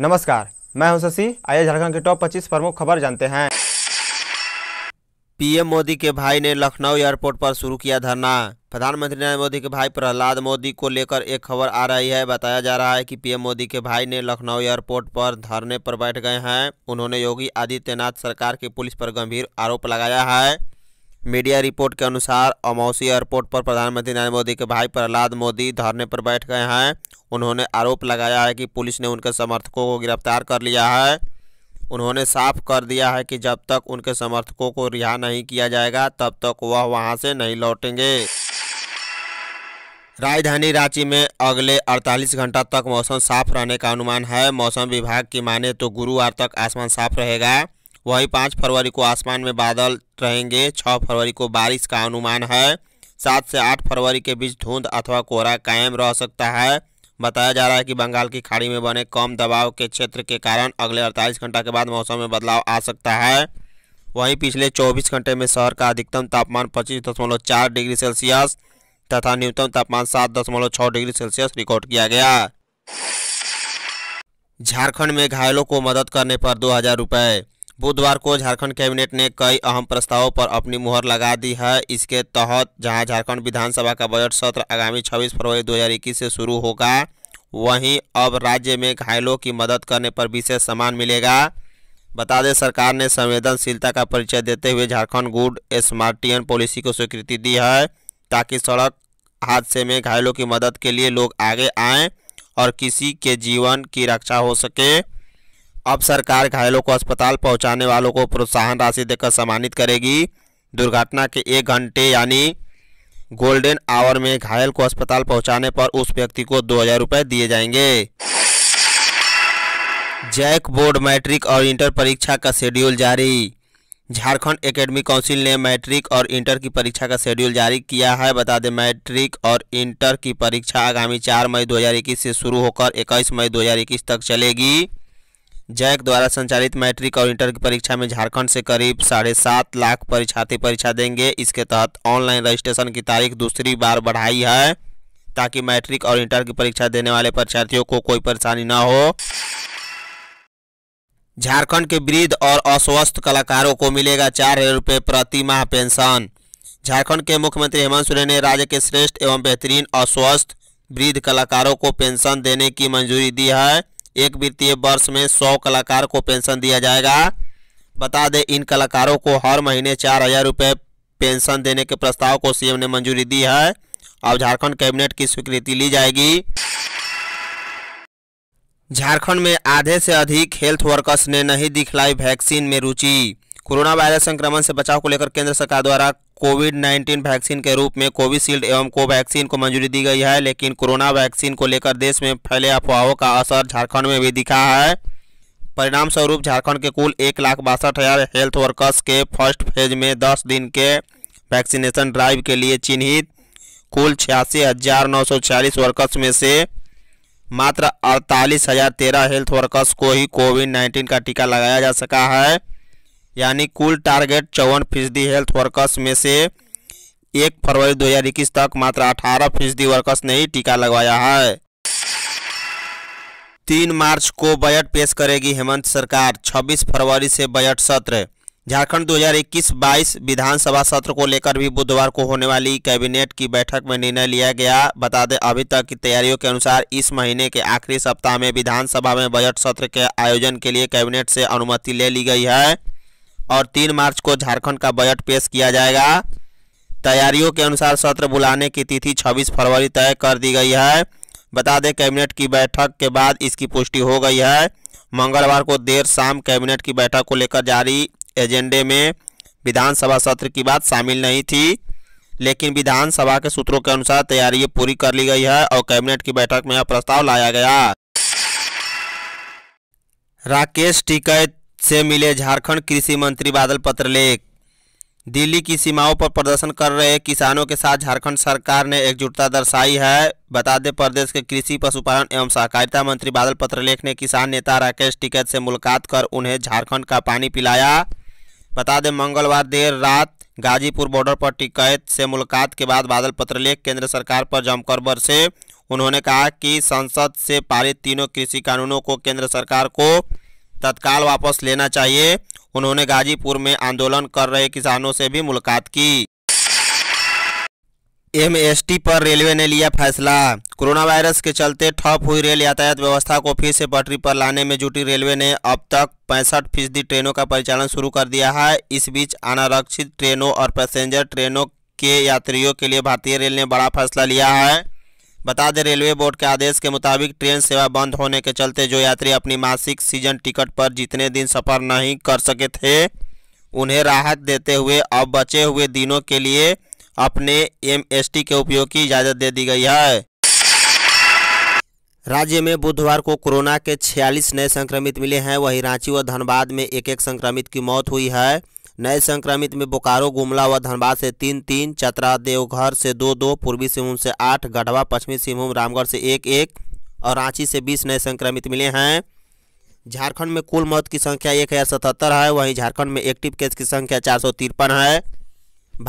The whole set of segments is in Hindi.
नमस्कार मैं हूं शशि आइए झारखंड के टॉप 25 प्रमुख खबर जानते हैं पीएम मोदी के भाई ने लखनऊ एयरपोर्ट पर शुरू किया धरना प्रधानमंत्री नरेंद्र मोदी के भाई प्रहलाद मोदी को लेकर एक खबर आ रही है बताया जा रहा है कि पीएम मोदी के भाई ने लखनऊ एयरपोर्ट पर धरने पर बैठ गए हैं उन्होंने योगी आदित्यनाथ सरकार की पुलिस पर गंभीर आरोप लगाया है मीडिया रिपोर्ट के अनुसार अमौसी एयरपोर्ट पर प्रधानमंत्री नरेंद्र मोदी के भाई प्रहलाद मोदी धरने पर बैठ गए हैं उन्होंने आरोप लगाया है कि पुलिस ने उनके समर्थकों को गिरफ्तार कर लिया है उन्होंने साफ कर दिया है कि जब तक उनके समर्थकों को रिहा नहीं किया जाएगा तब तक वह वहां से नहीं लौटेंगे राजधानी रांची में अगले 48 घंटा तक मौसम साफ रहने का अनुमान है मौसम विभाग की माने तो गुरुवार तक आसमान साफ रहेगा वहीं पाँच फरवरी को आसमान में बादल रहेंगे छः फरवरी को बारिश का अनुमान है सात से आठ फरवरी के बीच धुंध अथवा कोहरा कायम रह सकता है बताया जा रहा है कि बंगाल की खाड़ी में बने कम दबाव के क्षेत्र के कारण अगले 48 घंटा के बाद मौसम में बदलाव आ सकता है वहीं पिछले 24 घंटे में शहर का अधिकतम तापमान 25.4 डिग्री सेल्सियस तथा न्यूनतम तापमान 7.6 डिग्री सेल्सियस रिकॉर्ड किया गया झारखंड में घायलों को मदद करने पर दो हज़ार रुपये बुधवार को झारखंड कैबिनेट ने कई अहम प्रस्तावों पर अपनी मुहर लगा दी है इसके तहत जहां झारखंड विधानसभा का बजट सत्र आगामी 26 फरवरी 2021 से शुरू होगा वहीं अब राज्य में घायलों की मदद करने पर विशेष सम्मान मिलेगा बता दें सरकार ने संवेदनशीलता का परिचय देते हुए झारखंड गुड स्मार्टियन पॉलिसी को स्वीकृति दी है ताकि सड़क हादसे में घायलों की मदद के लिए लोग आगे आएँ और किसी के जीवन की रक्षा हो सके अब सरकार घायलों को अस्पताल पहुंचाने वालों को प्रोत्साहन राशि देकर सम्मानित करेगी दुर्घटना के एक घंटे यानी गोल्डन आवर में घायल को अस्पताल पहुंचाने पर उस व्यक्ति को दो हजार रुपये दिए जाएंगे जैक बोर्ड मैट्रिक और इंटर परीक्षा का शेड्यूल जारी झारखंड एकेडमी काउंसिल ने मैट्रिक और इंटर की परीक्षा का शेड्यूल जारी किया है बता दें मैट्रिक और इंटर की परीक्षा आगामी 4 मई 2021 से शुरू होकर 21 मई 2021 तक चलेगी जैक द्वारा संचालित मैट्रिक और इंटर की परीक्षा में झारखंड से करीब साढ़े सात लाख परीक्षार्थी परीक्षा देंगे इसके तहत ऑनलाइन रजिस्ट्रेशन की तारीख दूसरी बार बढ़ाई है ताकि मैट्रिक और इंटर की परीक्षा देने वाले परीक्षार्थियों को कोई परेशानी न हो झारखंड के वृद्ध और अस्वस्थ कलाकारों को मिलेगा चार हजार रुपये प्रति माह पेंशन झारखंड के मुख्यमंत्री हेमंत सोरेन ने राज्य के श्रेष्ठ एवं बेहतरीन अस्वस्थ वृद्ध कलाकारों को पेंशन देने की मंजूरी दी है एक वित्तीय वर्ष में सौ कलाकार को पेंशन दिया जाएगा बता दें इन कलाकारों को हर महीने चार हज़ार रुपये पेंशन देने के प्रस्ताव को सीएम ने मंजूरी दी है अब झारखंड कैबिनेट की स्वीकृति ली जाएगी झारखंड में आधे से अधिक हेल्थ वर्कर्स ने नहीं दिखलाई वैक्सीन में रुचि कोरोना वायरस संक्रमण से बचाव को लेकर केंद्र सरकार द्वारा कोविड नाइन्टीन वैक्सीन के रूप में कोविशील्ड एवं कोवैक्सीन को मंजूरी दी गई है लेकिन कोरोना वैक्सीन को लेकर देश में फैले अफवाहों का असर झारखंड में भी दिखा है परिणाम स्वरूप झारखंड के कुल एक लाख बासठ हज़ार हेल्थ वर्कर्स के फर्स्ट फेज में दस दिन के वैक्सीनेशन ड्राइव के लिए चिन्हित कुल छियासी हज़ार नौ सौ छियालीस वर्कर्स में से मात्र अड़तालीस हज़ार तेरह हेल्थ वर्कर्स को ही कोविड नाइन्टीन का टीका लगाया जा सका है यानी कुल टारगेट चौवन फीसदी हेल्थ वर्कर्स में से एक फरवरी इक्कीस तक मात्र अठारह फीसदी वर्कर्स ने ही टीका लगवाया है तीन मार्च को बजट पेश करेगी हेमंत सरकार 26 फरवरी से बजट सत्र झारखंड 2021-22 विधानसभा सत्र को लेकर भी बुधवार को होने वाली कैबिनेट की बैठक में निर्णय लिया गया बता दें अभी तक की तैयारियों के अनुसार इस महीने के आखिरी सप्ताह में विधानसभा में बजट सत्र के आयोजन के लिए कैबिनेट से अनुमति ले ली गई है और तीन मार्च को झारखंड का बजट पेश किया जाएगा तैयारियों के अनुसार सत्र बुलाने की तिथि 26 फरवरी तय कर दी गई है बता दें कैबिनेट की बैठक के बाद इसकी पुष्टि हो गई है मंगलवार को देर शाम कैबिनेट की बैठक को लेकर जारी एजेंडे में विधानसभा सत्र की बात शामिल नहीं थी लेकिन विधानसभा के सूत्रों के अनुसार तैयारियां पूरी कर ली गई है और कैबिनेट की बैठक में यह प्रस्ताव लाया गया राकेश टिकैत से मिले झारखंड कृषि मंत्री बादल पत्रलेख दिल्ली की सीमाओं पर प्रदर्शन कर रहे किसानों के साथ झारखंड सरकार ने एकजुटता दर्शाई है बता दें प्रदेश के कृषि पशुपालन एवं सहकारिता मंत्री बादल पत्रलेख ने किसान नेता राकेश टिकैत से मुलाकात कर उन्हें झारखंड का पानी पिलाया बता दें मंगलवार देर रात गाजीपुर बॉर्डर पर टिकैत से मुलाकात के बाद बादल पत्रलेख केंद्र सरकार पर जमकर बरसे उन्होंने कहा कि संसद से पारित तीनों कृषि कानूनों को केंद्र सरकार को तत्काल वापस लेना चाहिए उन्होंने गाजीपुर में आंदोलन कर रहे किसानों से भी मुलाकात की एमएसटी पर रेलवे ने लिया फैसला कोरोना वायरस के चलते ठप हुई रेल यातायात व्यवस्था को फिर से पटरी पर लाने में जुटी रेलवे ने अब तक पैंसठ फीसदी ट्रेनों का परिचालन शुरू कर दिया है इस बीच अनारक्षित ट्रेनों और पैसेंजर ट्रेनों के यात्रियों के लिए भारतीय रेल ने बड़ा फैसला लिया है बता दें रेलवे बोर्ड के आदेश के मुताबिक ट्रेन सेवा बंद होने के चलते जो यात्री अपनी मासिक सीजन टिकट पर जितने दिन सफ़र नहीं कर सके थे उन्हें राहत देते हुए अब बचे हुए दिनों के लिए अपने एमएसटी के उपयोग की इजाज़त दे दी गई है राज्य में बुधवार को कोरोना के 46 नए संक्रमित मिले हैं वहीं रांची व धनबाद में एक एक संक्रमित की मौत हुई है नए संक्रमित में बोकारो गुमला व धनबाद से तीन तीन चतरा देवघर से दो दो पूर्वी सिंहभूम से आठ गढ़वा पश्चिमी सिंहभूम रामगढ़ से एक एक और रांची से बीस नए संक्रमित मिले हैं झारखंड में कुल मौत की संख्या एक हज़ार सतहत्तर है वहीं झारखंड में एक्टिव केस की संख्या चार सौ तिरपन है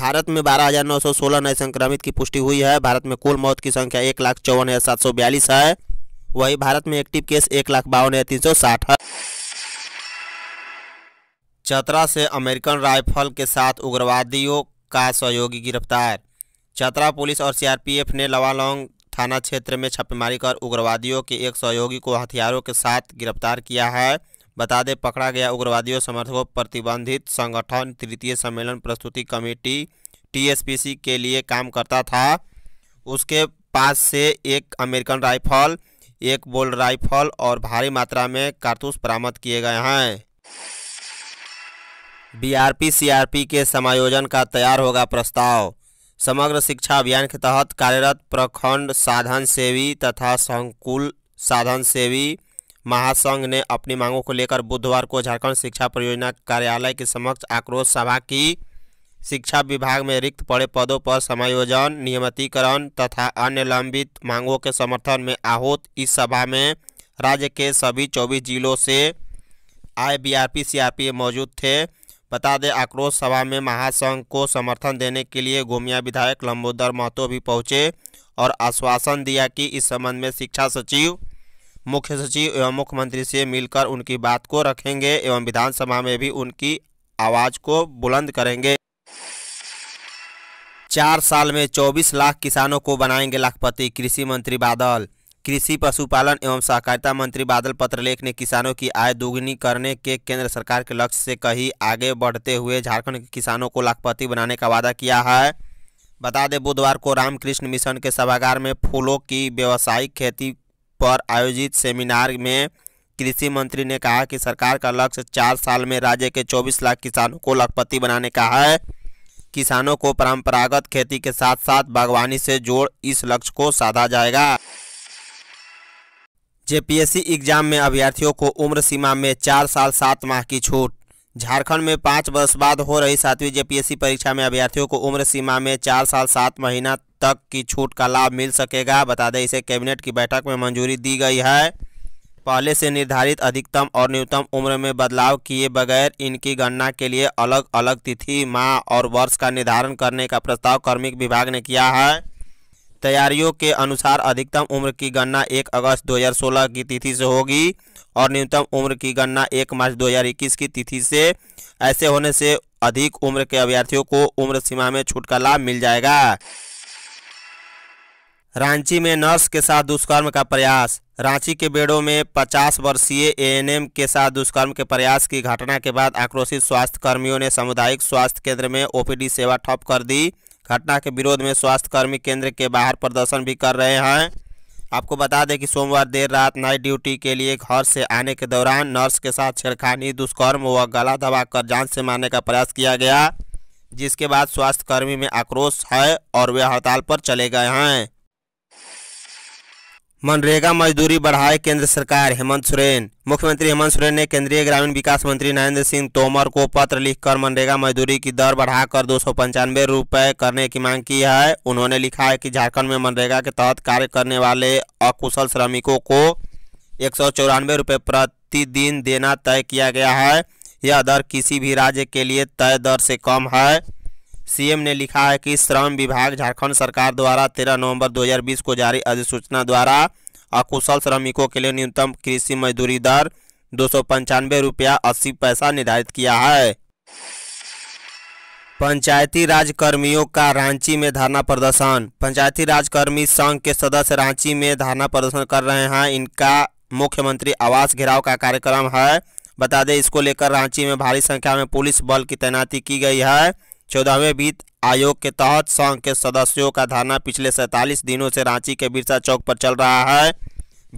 भारत में बारह हज़ार नौ सौ सोलह नए संक्रमित की पुष्टि हुई है भारत में कुल मौत की संख्या एक लाख चौवन हज़ार सात सौ बयालीस है वहीं भारत में एक्टिव केस एक लाख बावन हज़ार तीन सौ साठ है चतरा से अमेरिकन राइफल के साथ उग्रवादियों का सहयोगी गिरफ्तार चतरा पुलिस और सीआरपीएफ ने लवालोंग थाना क्षेत्र में छापेमारी कर उग्रवादियों के एक सहयोगी को हथियारों के साथ गिरफ्तार किया है बता दें पकड़ा गया उग्रवादियों समर्थकों प्रतिबंधित संगठन तृतीय सम्मेलन प्रस्तुति कमेटी टीएसपीसी के लिए काम करता था उसके पास से एक अमेरिकन राइफल एक बोल्ड राइफल और भारी मात्रा में कारतूस बरामद किए गए हैं बीआरपी सीआरपी के समायोजन का तैयार होगा प्रस्ताव समग्र शिक्षा अभियान के तहत कार्यरत प्रखंड साधन सेवी तथा संकुल साधन सेवी महासंघ ने अपनी मांगों को लेकर बुधवार को झारखंड शिक्षा परियोजना कार्यालय के समक्ष आक्रोश सभा की शिक्षा विभाग में रिक्त पड़े पदों पर समायोजन नियमितीकरण तथा अन्य लंबित मांगों के समर्थन में आहूत इस सभा में राज्य के सभी चौबीस जिलों से आए बीआरपी सीआरपी मौजूद थे बता दें आक्रोश सभा में महासंघ को समर्थन देने के लिए गोमिया विधायक लंबोदर महतो भी पहुंचे और आश्वासन दिया कि इस संबंध में शिक्षा सचिव मुख्य सचिव एवं मुख्यमंत्री से मिलकर उनकी बात को रखेंगे एवं विधानसभा में भी उनकी आवाज़ को बुलंद करेंगे चार साल में 24 लाख किसानों को बनाएंगे लाखपति कृषि मंत्री बादल कृषि पशुपालन एवं सहकारिता मंत्री बादल पत्रलेख ने किसानों की आय दोगुनी करने के केंद्र सरकार के लक्ष्य से कहीं आगे बढ़ते हुए झारखंड के किसानों को लाखपति बनाने का वादा किया है बता दें बुधवार को रामकृष्ण मिशन के सभागार में फूलों की व्यावसायिक खेती पर आयोजित सेमिनार में कृषि मंत्री ने कहा कि सरकार का लक्ष्य चार साल में राज्य के 24 लाख किसानों को लखपति बनाने का है किसानों को परंपरागत खेती के साथ साथ बागवानी से जोड़ इस लक्ष्य को साधा जाएगा जेपीएससी एग्जाम में अभ्यर्थियों को उम्र सीमा में चार साल सात माह की छूट झारखंड में पाँच वर्ष बाद हो रही सातवीं जेपीएससी परीक्षा में अभ्यर्थियों को उम्र सीमा में चार साल सात महीना तक की छूट का लाभ मिल सकेगा बता दें इसे कैबिनेट की बैठक में मंजूरी दी गई है पहले से निर्धारित अधिकतम और न्यूनतम उम्र में बदलाव किए बगैर इनकी गणना के लिए अलग अलग तिथि माह और वर्ष का निर्धारण करने का प्रस्ताव कार्मिक विभाग ने किया है तैयारियों के अनुसार अधिकतम उम्र की गणना 1 अगस्त 2016 की तिथि से होगी और न्यूनतम उम्र की गणना 1 मार्च 2021 की तिथि से ऐसे होने से अधिक उम्र के अभ्यर्थियों को उम्र सीमा में छूट का लाभ मिल जाएगा रांची में नर्स के साथ दुष्कर्म का प्रयास रांची के बेड़ों में 50 वर्षीय एएनएम के साथ दुष्कर्म के प्रयास की घटना के बाद आक्रोशित स्वास्थ्य कर्मियों ने सामुदायिक स्वास्थ्य केंद्र में ओपीडी सेवा ठप कर दी घटना के विरोध में स्वास्थ्यकर्मी केंद्र के बाहर प्रदर्शन भी कर रहे हैं आपको बता दें कि सोमवार देर रात नाइट ड्यूटी के लिए घर से आने के दौरान नर्स के साथ छेड़खानी दुष्कर्म व गला दबाकर जान से मारने का प्रयास किया गया जिसके बाद स्वास्थ्यकर्मी में आक्रोश है और वे हड़ताल पर चले गए हैं मनरेगा मजदूरी बढ़ाए केंद्र सरकार हेमंत सोरेन मुख्यमंत्री हेमंत सोरेन ने केंद्रीय ग्रामीण विकास मंत्री नरेंद्र सिंह तोमर को पत्र लिखकर मनरेगा मजदूरी की दर बढ़ाकर दो सौ पंचानवे रुपये करने की मांग की है उन्होंने लिखा है कि झारखंड में मनरेगा के तहत कार्य करने वाले अकुशल श्रमिकों को एक सौ चौरानवे रुपये प्रतिदिन देना तय किया गया है यह दर किसी भी राज्य के लिए तय दर से कम है सीएम ने लिखा है कि श्रम विभाग झारखंड सरकार द्वारा 13 नवंबर 2020 को जारी अधिसूचना द्वारा अकुशल श्रमिकों के लिए न्यूनतम कृषि मजदूरी दर दो सौ पंचानवे रुपया अस्सी पैसा निर्धारित किया है पंचायती राज कर्मियों का रांची में धरना प्रदर्शन पंचायती राज कर्मी संघ के सदस्य रांची में धरना प्रदर्शन कर रहे हैं इनका मुख्यमंत्री आवास घेराव का कार्यक्रम है बता दें इसको लेकर रांची में भारी संख्या में पुलिस बल की तैनाती की गई है चौदहवें वित्त आयोग के तहत संघ के सदस्यों का धरना पिछले सैंतालीस दिनों से रांची के बिरसा चौक पर चल रहा है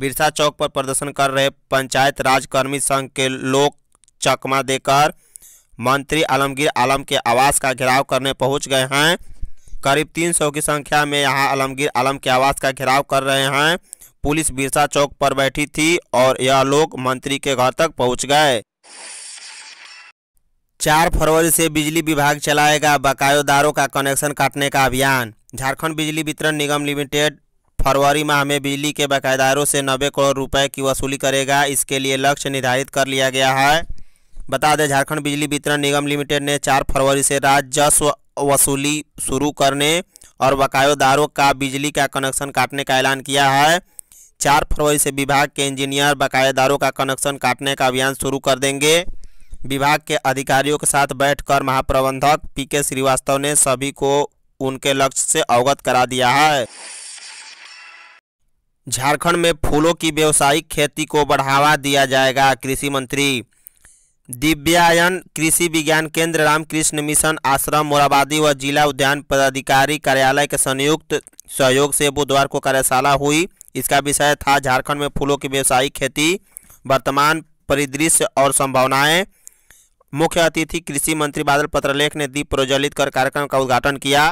बिरसा चौक पर प्रदर्शन कर रहे पंचायत राज कर्मी संघ के लोग चकमा देकर मंत्री आलमगीर आलम के आवास का घेराव करने पहुंच गए हैं करीब 300 की संख्या में यहां आलमगीर आलम के आवास का घेराव कर रहे हैं पुलिस बिरसा चौक पर बैठी थी और यह लोग मंत्री के घर तक पहुँच गए चार फरवरी से बिजली विभाग चलाएगा बकायोदारों का कनेक्शन काटने का अभियान झारखंड बिजली वितरण निगम लिमिटेड फरवरी माह में बिजली के बकायेदारों से नब्बे करोड़ रुपए की वसूली करेगा इसके लिए लक्ष्य निर्धारित कर लिया गया है बता दें झारखंड बिजली वितरण निगम लिमिटेड ने चार फरवरी से राजस्व वसूली शुरू करने और बकायोदारों का बिजली का कनेक्शन काटने का ऐलान किया है चार फरवरी से विभाग के इंजीनियर बकायेदारों का कनेक्शन काटने का अभियान शुरू कर देंगे विभाग के अधिकारियों के साथ बैठकर महाप्रबंधक पी के श्रीवास्तव ने सभी को उनके लक्ष्य से अवगत करा दिया है झारखंड में फूलों की व्यवसायिक खेती को बढ़ावा दिया जाएगा कृषि मंत्री दिव्यायन कृषि विज्ञान केंद्र रामकृष्ण मिशन आश्रम मोराबादी व जिला उद्यान पदाधिकारी कार्यालय के संयुक्त सहयोग से बुधवार को कार्यशाला हुई इसका विषय था झारखंड में फूलों की व्यवसायिक खेती वर्तमान परिदृश्य और संभावनाएं मुख्य अतिथि कृषि मंत्री बादल पत्रलेख ने दीप प्रज्वलित कर कार्यक्रम का उद्घाटन किया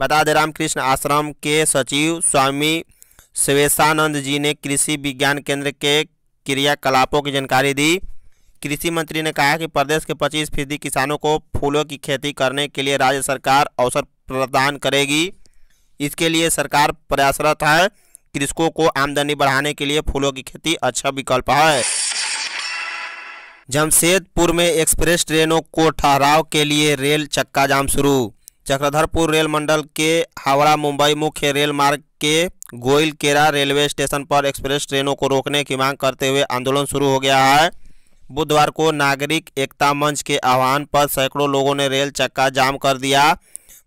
बता दें रामकृष्ण आश्रम के सचिव स्वामी स्वेशानंद जी ने कृषि विज्ञान केंद्र के क्रियाकलापों की जानकारी दी कृषि मंत्री ने कहा कि प्रदेश के 25 फीसदी किसानों को फूलों की खेती करने के लिए राज्य सरकार अवसर प्रदान करेगी इसके लिए सरकार प्रयासरत है कृषकों को आमदनी बढ़ाने के लिए फूलों की खेती अच्छा विकल्प है जमशेदपुर में एक्सप्रेस ट्रेनों को ठहराव के लिए रेल चक्का जाम शुरू चक्रधरपुर रेल मंडल के हावड़ा मुंबई मुख्य रेल मार्ग के गोइलकेरा रेलवे स्टेशन पर एक्सप्रेस ट्रेनों को रोकने की मांग करते हुए आंदोलन शुरू हो गया है बुधवार को नागरिक एकता मंच के आह्वान पर सैकड़ों लोगों ने रेल चक्का जाम कर दिया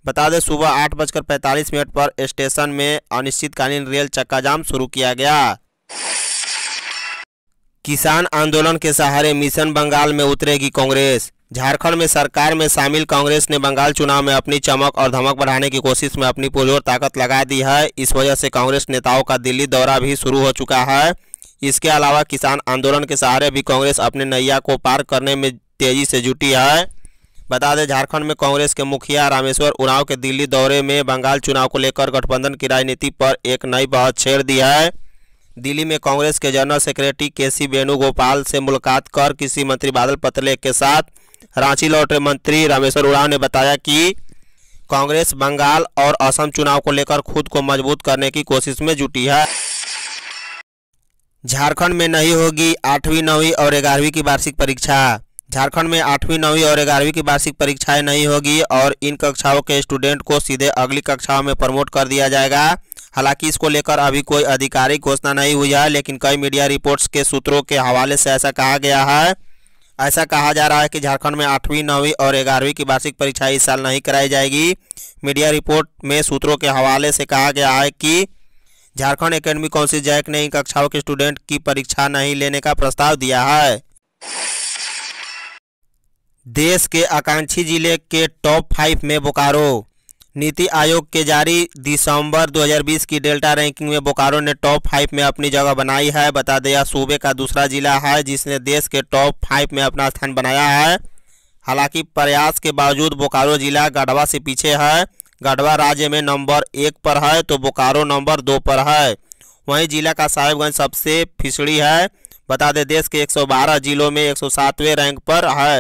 बता दें सुबह आठ बजकर पैंतालीस मिनट पर स्टेशन में अनिश्चितकालीन रेल चक्का जाम शुरू किया गया किसान आंदोलन के सहारे मिशन बंगाल में उतरेगी कांग्रेस झारखंड में सरकार में शामिल कांग्रेस ने बंगाल चुनाव में अपनी चमक और धमक बढ़ाने की कोशिश में अपनी पुरजोर ताकत लगा दी है इस वजह से कांग्रेस नेताओं का दिल्ली दौरा भी शुरू हो चुका है इसके अलावा किसान आंदोलन के सहारे भी कांग्रेस अपने नैया को पार करने में तेजी से जुटी है बता दें झारखंड में कांग्रेस के मुखिया रामेश्वर उरांव के दिल्ली दौरे में बंगाल चुनाव को लेकर गठबंधन की राजनीति पर एक नई बहस छेड़ दी है दिल्ली में कांग्रेस के जनरल सेक्रेटरी के सी वेणुगोपाल से मुलाकात कर कृषि मंत्री बादल पत्रलेख के साथ रांची लौटे मंत्री रामेश्वर उड़ाव ने बताया कि कांग्रेस बंगाल और असम चुनाव को लेकर खुद को मजबूत करने की कोशिश में जुटी है झारखंड में नहीं होगी आठवीं नौवीं और ग्यारहवीं की वार्षिक परीक्षा झारखंड में आठवीं नौवीं और ग्यारहवीं की वार्षिक परीक्षाएं नहीं होगी और इन कक्षाओं के स्टूडेंट को सीधे अगली कक्षाओं में प्रमोट कर दिया जाएगा हालांकि इसको लेकर अभी कोई आधिकारिक घोषणा नहीं हुई है लेकिन कई मीडिया रिपोर्ट्स के सूत्रों के हवाले से ऐसा कहा गया है ऐसा कहा जा रहा है कि झारखंड में आठवीं नौवीं और ग्यारहवीं की वार्षिक परीक्षा इस साल नहीं कराई जाएगी मीडिया रिपोर्ट में सूत्रों के हवाले से कहा गया है कि झारखंड एकेडमी काउंसिल जैक ने इन कक्षाओं के स्टूडेंट की परीक्षा नहीं लेने का प्रस्ताव दिया है देश के आकांक्षी जिले के टॉप फाइव में बोकारो नीति आयोग के जारी दिसंबर 2020 की डेल्टा रैंकिंग में बोकारो ने टॉप फाइव में अपनी जगह बनाई है बता दें यह सूबे का दूसरा जिला है जिसने देश के टॉप फाइव में अपना स्थान बनाया है हालांकि प्रयास के बावजूद बोकारो जिला गढ़वा से पीछे है गढ़वा राज्य में नंबर एक पर है तो बोकारो नंबर दो पर है वहीं जिला का साहिबगंज सबसे फिसड़ी है बता दें देश के एक जिलों में एक रैंक पर है